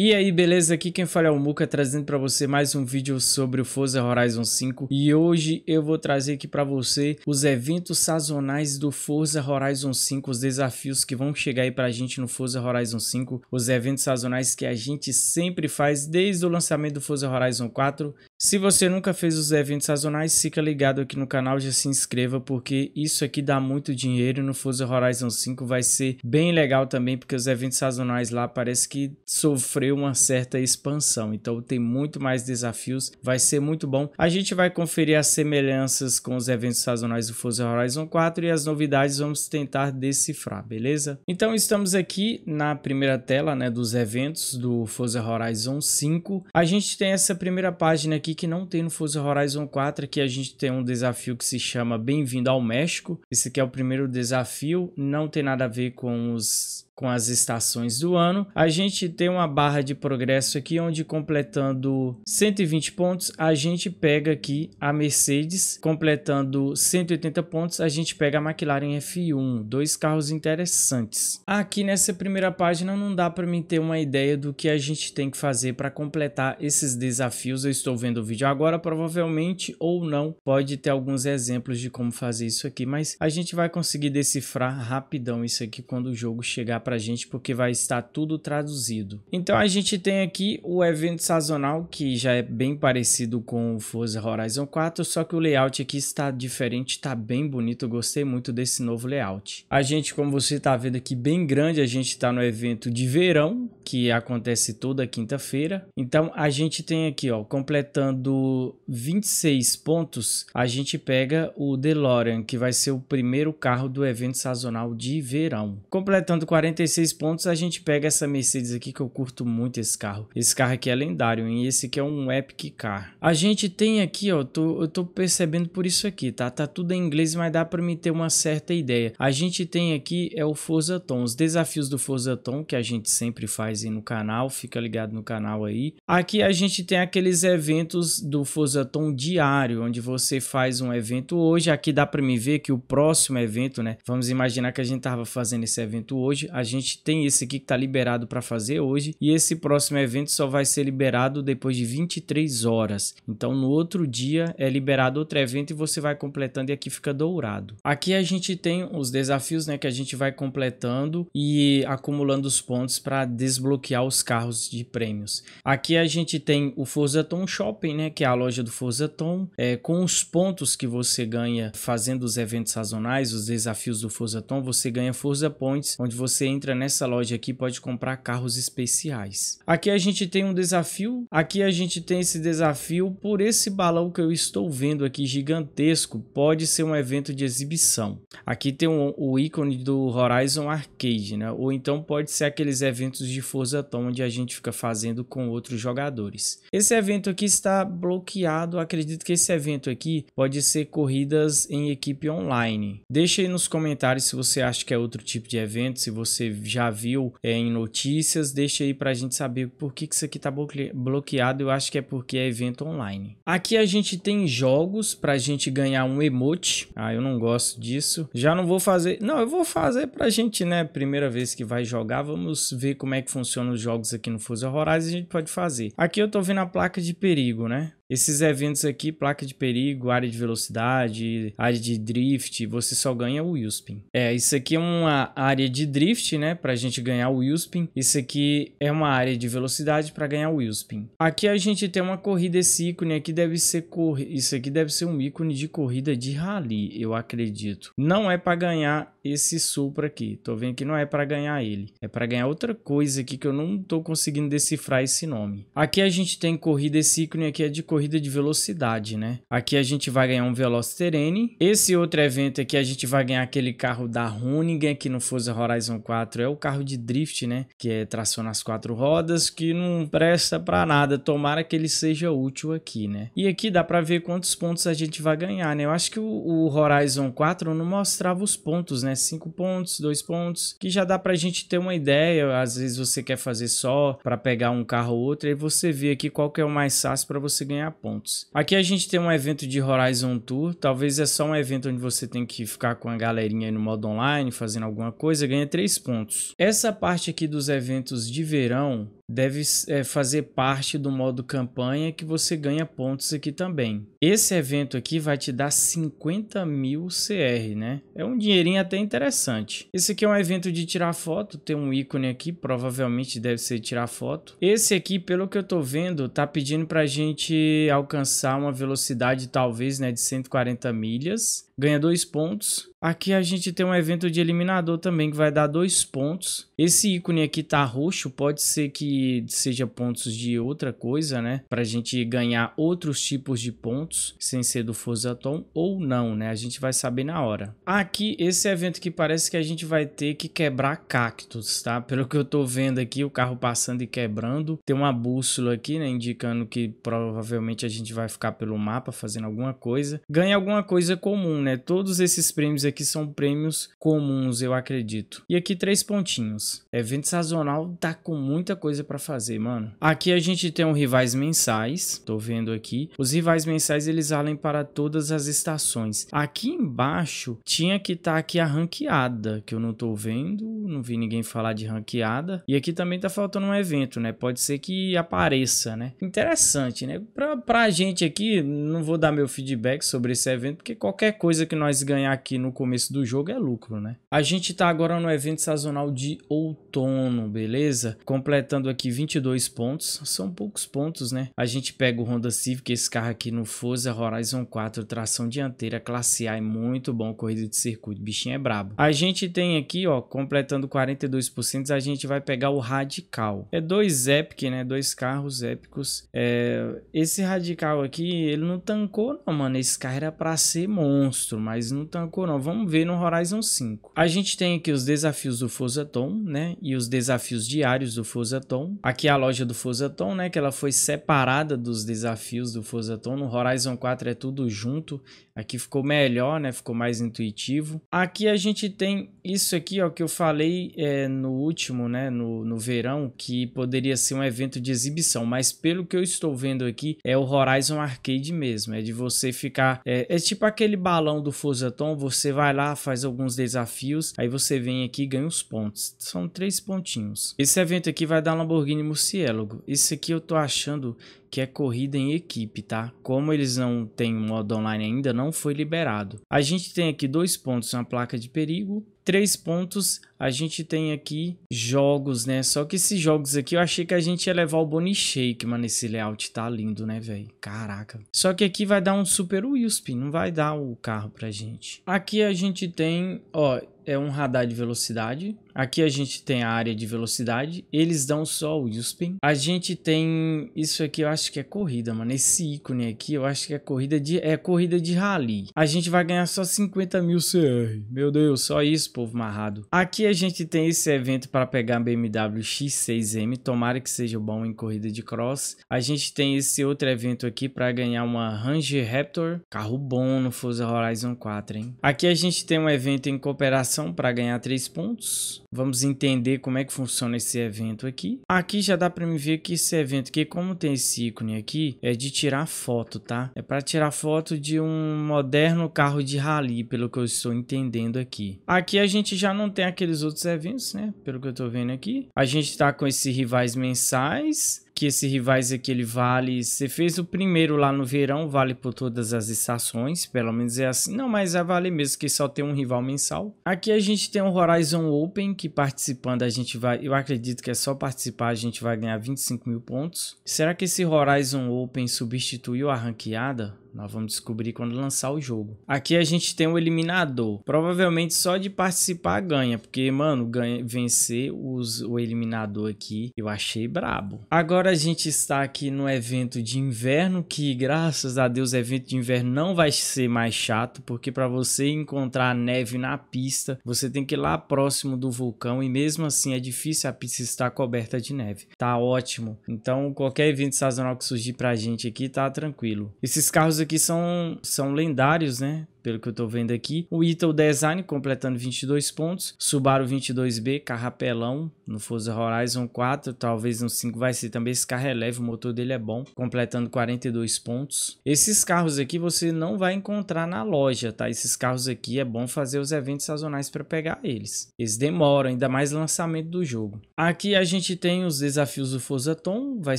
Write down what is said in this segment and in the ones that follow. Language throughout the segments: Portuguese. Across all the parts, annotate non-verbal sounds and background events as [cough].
E aí, beleza? Aqui quem fala é o Muka, trazendo para você mais um vídeo sobre o Forza Horizon 5. E hoje eu vou trazer aqui para você os eventos sazonais do Forza Horizon 5, os desafios que vão chegar aí pra gente no Forza Horizon 5, os eventos sazonais que a gente sempre faz desde o lançamento do Forza Horizon 4 se você nunca fez os eventos sazonais, fica ligado aqui no canal, já se inscreva, porque isso aqui dá muito dinheiro e no Forza Horizon 5 vai ser bem legal também, porque os eventos sazonais lá parece que sofreu uma certa expansão, então tem muito mais desafios, vai ser muito bom. A gente vai conferir as semelhanças com os eventos sazonais do Forza Horizon 4 e as novidades vamos tentar decifrar, beleza? Então estamos aqui na primeira tela né, dos eventos do Forza Horizon 5. A gente tem essa primeira página aqui aqui que não tem no Forza Horizon 4 Aqui que a gente tem um desafio que se chama Bem-vindo ao México. Esse aqui é o primeiro desafio, não tem nada a ver com os com as estações do ano. A gente tem uma barra de progresso aqui, onde completando 120 pontos, a gente pega aqui a Mercedes. Completando 180 pontos, a gente pega a McLaren F1. Dois carros interessantes. Aqui nessa primeira página não dá para mim ter uma ideia do que a gente tem que fazer para completar esses desafios. Eu estou vendo o vídeo agora, provavelmente ou não. Pode ter alguns exemplos de como fazer isso aqui, mas a gente vai conseguir decifrar rapidão isso aqui quando o jogo chegar para a gente porque vai estar tudo traduzido. Então a gente tem aqui o evento sazonal que já é bem parecido com o Forza Horizon 4, só que o layout aqui está diferente, está bem bonito, gostei muito desse novo layout. A gente, como você está vendo aqui, bem grande, a gente está no evento de verão, que acontece toda quinta-feira. Então a gente tem aqui, ó, completando 26 pontos, a gente pega o DeLorean, que vai ser o primeiro carro do evento sazonal de verão. Completando 40 46 pontos, a gente pega essa Mercedes aqui que eu curto muito esse carro. Esse carro aqui é lendário e esse aqui é um epic car. A gente tem aqui, ó, tô, eu tô percebendo por isso aqui, tá? Tá tudo em inglês, mas dá para me ter uma certa ideia. A gente tem aqui é o Forza Tom, os desafios do Forza Tom que a gente sempre faz aí no canal, fica ligado no canal aí. Aqui a gente tem aqueles eventos do Forza Tom diário, onde você faz um evento hoje. Aqui dá para me ver que o próximo evento, né? Vamos imaginar que a gente tava fazendo esse evento hoje, a gente tem esse aqui que está liberado para fazer hoje e esse próximo evento só vai ser liberado depois de 23 horas. Então no outro dia é liberado outro evento e você vai completando e aqui fica dourado. Aqui a gente tem os desafios, né, que a gente vai completando e acumulando os pontos para desbloquear os carros de prêmios. Aqui a gente tem o Forza Tom Shopping, né, que é a loja do Forza Tom, é, com os pontos que você ganha fazendo os eventos sazonais, os desafios do Forza Tom, você ganha Forza Points, onde você entra nessa loja aqui pode comprar carros especiais. Aqui a gente tem um desafio, aqui a gente tem esse desafio por esse balão que eu estou vendo aqui gigantesco, pode ser um evento de exibição. Aqui tem um, o ícone do Horizon Arcade, né? Ou então pode ser aqueles eventos de Forza Tom onde a gente fica fazendo com outros jogadores. Esse evento aqui está bloqueado, acredito que esse evento aqui pode ser corridas em equipe online. Deixa aí nos comentários se você acha que é outro tipo de evento, se você você já viu é, em notícias, deixa aí para a gente saber por que, que isso aqui tá bloqueado. Eu acho que é porque é evento online. Aqui a gente tem jogos para a gente ganhar um emote. Ah, eu não gosto disso. Já não vou fazer... Não, eu vou fazer para a gente, né? Primeira vez que vai jogar, vamos ver como é que funciona os jogos aqui no Fuso Horizon. A gente pode fazer. Aqui eu tô vendo a placa de perigo, né? Esses eventos aqui, placa de perigo, área de velocidade, área de drift, você só ganha o Wheelspin. É, isso aqui é uma área de drift, né, pra gente ganhar o Wheelspin. Isso aqui é uma área de velocidade para ganhar o Wheelspin. Aqui a gente tem uma corrida, esse ícone aqui deve ser cor... isso aqui deve ser um ícone de corrida de rally, eu acredito. Não é para ganhar esse Supra aqui. Tô vendo que não é para ganhar ele. É para ganhar outra coisa aqui que eu não tô conseguindo decifrar esse nome. Aqui a gente tem corrida, esse ícone aqui é de corrida corrida de velocidade, né? Aqui a gente vai ganhar um Veloster N. Esse outro evento aqui a gente vai ganhar aquele carro da Hoonigan, que no Forza Horizon 4 é o carro de drift, né? Que é tração nas quatro rodas, que não presta para nada. Tomara que ele seja útil aqui, né? E aqui dá para ver quantos pontos a gente vai ganhar, né? Eu acho que o, o Horizon 4 não mostrava os pontos, né? 5 pontos, 2 pontos, que já dá pra gente ter uma ideia. Às vezes você quer fazer só para pegar um carro ou outro, aí você vê aqui qual que é o mais fácil para você ganhar ganhar pontos. Aqui a gente tem um evento de Horizon Tour, talvez é só um evento onde você tem que ficar com a galerinha aí no modo online, fazendo alguma coisa, ganha 3 pontos. Essa parte aqui dos eventos de verão, deve é, fazer parte do modo campanha que você ganha pontos aqui também. Esse evento aqui vai te dar 50 mil CR, né? É um dinheirinho até interessante. Esse aqui é um evento de tirar foto, tem um ícone aqui, provavelmente deve ser tirar foto. Esse aqui, pelo que eu tô vendo, tá pedindo pra gente alcançar uma velocidade talvez né, de 140 milhas ganha dois pontos. Aqui a gente tem um evento de eliminador também que vai dar dois pontos. Esse ícone aqui tá roxo, pode ser que seja pontos de outra coisa, né? Pra gente ganhar outros tipos de pontos, sem ser do Fosaton ou não, né? A gente vai saber na hora. Aqui, esse evento que parece que a gente vai ter que quebrar cactos, tá? Pelo que eu tô vendo aqui, o carro passando e quebrando. Tem uma bússola aqui, né? Indicando que provavelmente a gente vai ficar pelo mapa fazendo alguma coisa. Ganha alguma coisa comum, né? né? Todos esses prêmios aqui são prêmios comuns, eu acredito. E aqui três pontinhos. Evento sazonal tá com muita coisa para fazer, mano. Aqui a gente tem os rivais mensais, tô vendo aqui. Os rivais mensais eles valem para todas as estações. Aqui embaixo tinha que estar tá aqui a ranqueada, que eu não tô vendo, não vi ninguém falar de ranqueada. E aqui também tá faltando um evento, né? Pode ser que apareça, né? Interessante, né? para pra gente aqui, não vou dar meu feedback sobre esse evento, porque qualquer coisa coisa que nós ganhar aqui no começo do jogo é lucro, né? A gente tá agora no evento sazonal de outono, beleza? Completando aqui 22 pontos, são poucos pontos, né? A gente pega o Honda Civic, esse carro aqui no Forza Horizon 4, tração dianteira, classe A, é muito bom, corrida de circuito, bichinho é brabo. A gente tem aqui, ó, completando 42%, a gente vai pegar o Radical. É dois Epic, né? Dois carros épicos. É... Esse Radical aqui, ele não tancou não, mano, esse carro era pra ser monstro monstro, mas não tancou não. Vamos ver no Horizon 5. A gente tem aqui os desafios do Fosaton, né? E os desafios diários do Fosaton. Aqui é a loja do Fosaton, né? Que ela foi separada dos desafios do Fosaton. No Horizon 4 é tudo junto. Aqui ficou melhor, né? Ficou mais intuitivo. Aqui a gente tem isso aqui, ó, que eu falei é, no último, né? No, no verão, que poderia ser um evento de exibição. Mas pelo que eu estou vendo aqui, é o Horizon Arcade mesmo. É de você ficar... É, é tipo aquele balão salão do Fosaton, você vai lá, faz alguns desafios, aí você vem aqui e ganha os pontos. São três pontinhos. Esse evento aqui vai dar Lamborghini Murciélago. esse aqui eu tô achando que é corrida em equipe, tá? Como eles não têm modo online ainda, não foi liberado. A gente tem aqui dois pontos na placa de perigo, três pontos a gente tem aqui jogos, né? Só que esses jogos aqui eu achei que a gente ia levar o Bonnie Shake, mano. Esse layout tá lindo, né, velho? Caraca. Só que aqui vai dar um Super Wisp, não vai dar o carro pra gente. Aqui a gente tem, ó, é um radar de velocidade. Aqui a gente tem a área de velocidade. Eles dão só o spin A gente tem isso aqui, eu acho que é corrida, mano. Esse ícone aqui, eu acho que é corrida de é corrida de rally. A gente vai ganhar só 50 mil CR. Meu Deus, só isso, povo marrado. Aqui a gente tem esse evento para pegar BMW X6M, tomara que seja bom em corrida de cross. A gente tem esse outro evento aqui para ganhar uma Ranger Raptor, carro bom no Forza Horizon 4, hein? Aqui a gente tem um evento em cooperação para ganhar 3 pontos. Vamos entender como é que funciona esse evento aqui. Aqui já dá para me ver que esse evento aqui, como tem esse ícone aqui, é de tirar foto, tá? É para tirar foto de um moderno carro de rally, pelo que eu estou entendendo aqui. Aqui a gente já não tem aqueles os outros eventos, né? Pelo que eu tô vendo aqui. A gente tá com esses rivais mensais, que esse rivais aqui, ele vale... Você fez o primeiro lá no verão, vale por todas as estações, pelo menos é assim. Não, mas é vale mesmo, que só tem um rival mensal. Aqui a gente tem o Horizon Open, que participando a gente vai... Eu acredito que é só participar a gente vai ganhar 25 mil pontos. Será que esse Horizon Open substituiu a ranqueada? Nós vamos descobrir quando lançar o jogo. Aqui a gente tem o um eliminador. Provavelmente só de participar ganha, porque, mano, ganha, vencer os, o eliminador aqui eu achei brabo. Agora a gente está aqui no evento de inverno, que graças a Deus evento de inverno não vai ser mais chato, porque para você encontrar neve na pista, você tem que ir lá próximo do vulcão e mesmo assim é difícil a pista estar coberta de neve. Tá ótimo. Então qualquer evento sazonal que surgir pra gente aqui tá tranquilo. Esses carros aqui aqui são, são lendários, né? pelo que eu estou vendo aqui. O Ito Design completando 22 pontos. Subaru 22B, carrapelão no Forza Horizon 4. Talvez no 5 vai ser também. Esse carro é leve, o motor dele é bom. Completando 42 pontos. Esses carros aqui você não vai encontrar na loja, tá? Esses carros aqui é bom fazer os eventos sazonais para pegar eles. Eles demoram, ainda mais lançamento do jogo. Aqui a gente tem os desafios do Forza Tom. Vai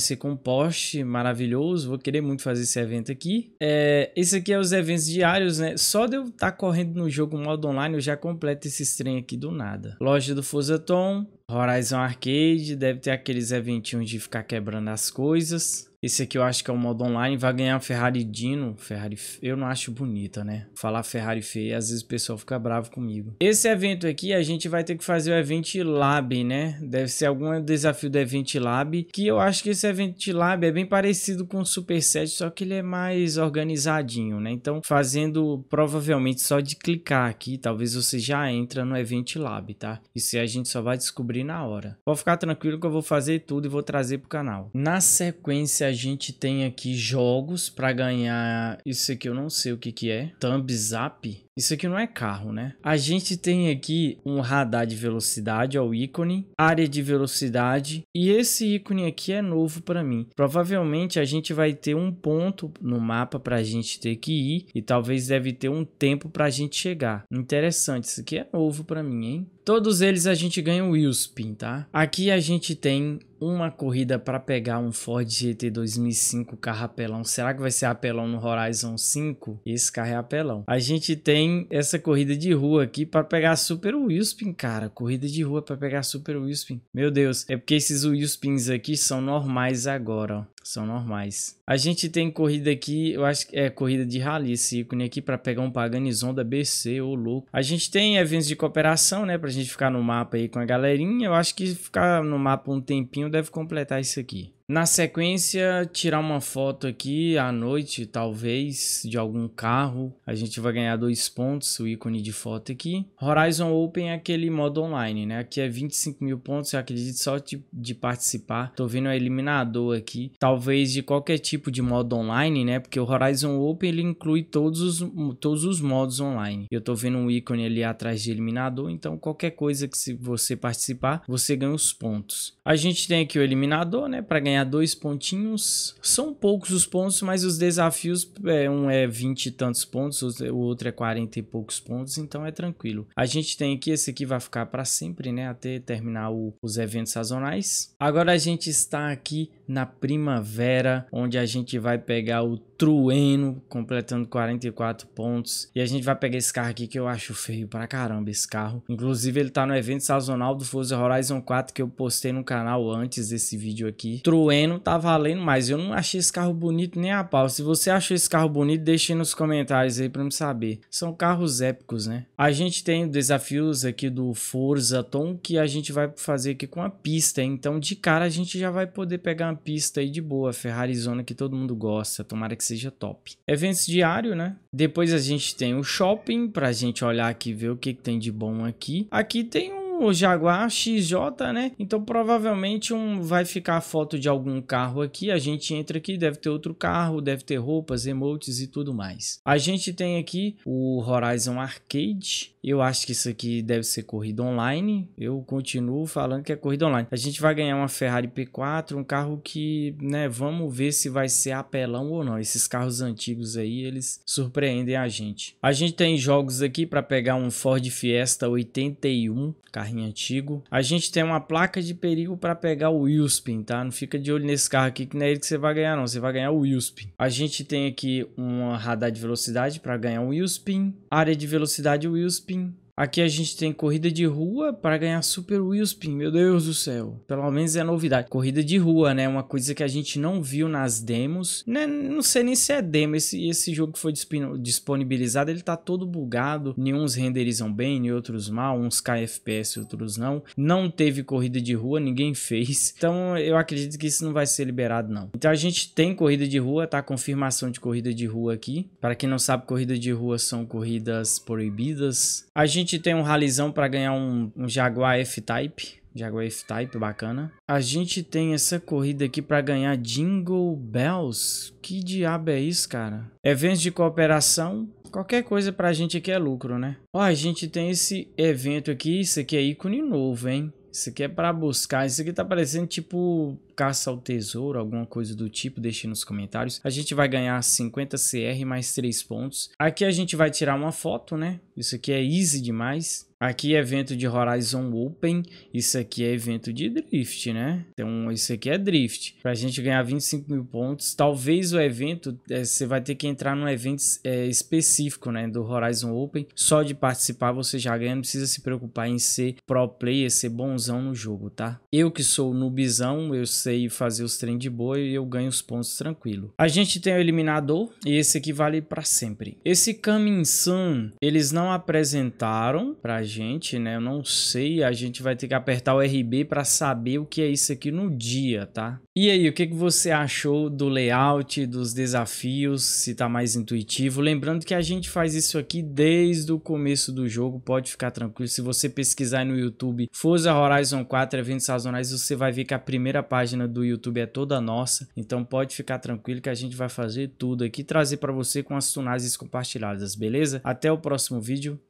ser com Porsche, maravilhoso. Vou querer muito fazer esse evento aqui. É, esse aqui é os eventos diários, né? Só só de eu estar tá correndo no jogo modo online, eu já completo esse trem aqui do nada. Loja do Fusaton, Horizon Arcade, deve ter aqueles eventinhos de ficar quebrando as coisas. Esse aqui eu acho que é o modo online. Vai ganhar a Ferrari Dino. Ferrari, eu não acho bonita, né? Falar Ferrari feia, às vezes o pessoal fica bravo comigo. Esse evento aqui, a gente vai ter que fazer o Event Lab, né? Deve ser algum desafio do Event Lab. Que eu acho que esse Event Lab é bem parecido com o Super 7, só que ele é mais organizadinho, né? Então, fazendo provavelmente só de clicar aqui, talvez você já entra no Event Lab, tá? Isso a gente só vai descobrir na hora. Pode ficar tranquilo que eu vou fazer tudo e vou trazer pro canal. Na sequência, a gente tem aqui jogos para ganhar. Isso aqui eu não sei o que que é. Thumbs up? Isso aqui não é carro, né? A gente tem aqui um radar de velocidade, ó, o ícone, área de velocidade, e esse ícone aqui é novo para mim. Provavelmente a gente vai ter um ponto no mapa para a gente ter que ir e talvez deve ter um tempo para a gente chegar. Interessante, isso aqui é novo para mim, hein? Todos eles a gente ganha o Willspin, tá? Aqui a gente tem uma corrida para pegar um Ford GT 2005 carro apelão. Será que vai ser apelão no Horizon 5? Esse carro é apelão. A gente tem tem essa corrida de rua aqui para pegar Super Wispin, cara. Corrida de rua para pegar Super Wispin. Meu Deus, é porque esses Wispins aqui são normais agora, ó. São normais. A gente tem corrida aqui, eu acho que é corrida de rally esse ícone aqui para pegar um Paganizon da BC, ô louco. A gente tem eventos de cooperação, né, pra gente ficar no mapa aí com a galerinha. Eu acho que ficar no mapa um tempinho deve completar isso aqui. Na sequência, tirar uma foto aqui à noite, talvez, de algum carro. A gente vai ganhar dois pontos, o ícone de foto aqui. Horizon Open é aquele modo online, né? Aqui é 25 mil pontos, eu acredito só de, de participar. Tô vendo o eliminador aqui. Talvez talvez de qualquer tipo de modo online, né? Porque o Horizon Open ele inclui todos os, todos os modos online. Eu tô vendo um ícone ali atrás de eliminador, então qualquer coisa que se você participar, você ganha os pontos. A gente tem aqui o eliminador, né? Para ganhar dois pontinhos. São poucos os pontos, mas os desafios, é, um é 20 e tantos pontos, o outro é 40 e poucos pontos, então é tranquilo. A gente tem aqui, esse aqui vai ficar para sempre, né? Até terminar o, os eventos sazonais. Agora a gente está aqui na prima Primavera, onde a gente vai pegar o Trueno completando 44 pontos. E a gente vai pegar esse carro aqui que eu acho feio pra caramba esse carro. Inclusive ele tá no evento sazonal do Forza Horizon 4 que eu postei no canal antes desse vídeo aqui. Trueno tá valendo mais. Eu não achei esse carro bonito nem a pau. Se você achou esse carro bonito, deixe nos comentários aí pra me saber. São carros épicos, né? A gente tem desafios aqui do Forza Tom que a gente vai fazer aqui com a pista. Então de cara a gente já vai poder pegar uma pista aí de boa. Ferrari Zona que todo mundo gosta. Tomara que seja top. Eventos diário, né? Depois a gente tem o shopping, a gente olhar aqui, ver o que, que tem de bom aqui. Aqui tem um o Jaguar XJ, né? Então provavelmente um vai ficar a foto de algum carro aqui, a gente entra aqui, deve ter outro carro, deve ter roupas, emotes e tudo mais. A gente tem aqui o Horizon Arcade, eu acho que isso aqui deve ser corrida online. Eu continuo falando que é corrida online. A gente vai ganhar uma Ferrari P4, um carro que, né, vamos ver se vai ser apelão ou não. Esses carros antigos aí, eles surpreendem a gente. A gente tem jogos aqui para pegar um Ford Fiesta 81, carrinho carrinho antigo. A gente tem uma placa de perigo para pegar o Wilspin, tá? Não fica de olho nesse carro aqui que não é ele que você vai ganhar não, você vai ganhar o Wilspin. A gente tem aqui uma radar de velocidade para ganhar o Wilspin, área de velocidade Wilspin, Aqui a gente tem corrida de rua para ganhar Super Wheelspin. Meu Deus do céu. Pelo menos é novidade. Corrida de rua, né? Uma coisa que a gente não viu nas demos. Né? Não sei nem se é demo. Esse, esse jogo que foi disponibilizado, ele tá todo bugado. Nenhuns renderizam bem, nem outros mal. Uns KFPS, FPS, outros não. Não teve corrida de rua, ninguém [laughs] fez. Então eu acredito que isso não vai ser liberado, não. Então a gente tem corrida de rua, tá? Confirmação de corrida de rua aqui. Para quem não sabe, corrida de rua são corridas proibidas. A gente gente tem um ralizão para ganhar um, um Jaguar F-Type. Jaguar F-Type, bacana. A gente tem essa corrida aqui para ganhar Jingle Bells. Que diabo é isso, cara? Eventos de cooperação. Qualquer coisa pra gente aqui é lucro, né? Ó, a gente tem esse evento aqui. Isso aqui é ícone novo, hein? Isso aqui é pra buscar. Isso aqui tá parecendo tipo caça ao tesouro, alguma coisa do tipo, deixe nos comentários. A gente vai ganhar 50 CR mais 3 pontos. Aqui a gente vai tirar uma foto, né? Isso aqui é easy demais. Aqui é evento de Horizon Open, isso aqui é evento de Drift, né? Então, isso aqui é Drift. Pra gente ganhar 25 mil pontos, talvez o evento, é, você vai ter que entrar num evento é, específico, né? Do Horizon Open. Só de participar você já ganha, não precisa se preocupar em ser pro player, ser bonzão no jogo, tá? Eu que sou noobzão, eu sei aí fazer os trem de boa e eu ganho os pontos tranquilo. A gente tem o eliminador e esse aqui vale para sempre. Esse sun eles não apresentaram pra gente, né? Eu não sei, a gente vai ter que apertar o RB para saber o que é isso aqui no dia, tá? E aí, o que, que você achou do layout, dos desafios, se tá mais intuitivo? Lembrando que a gente faz isso aqui desde o começo do jogo, pode ficar tranquilo. Se você pesquisar no YouTube Forza Horizon 4 Eventos Sazonais, você vai ver que a primeira página página do YouTube é toda nossa, então pode ficar tranquilo que a gente vai fazer tudo aqui, trazer para você com as tunagens compartilhadas, beleza? Até o próximo vídeo.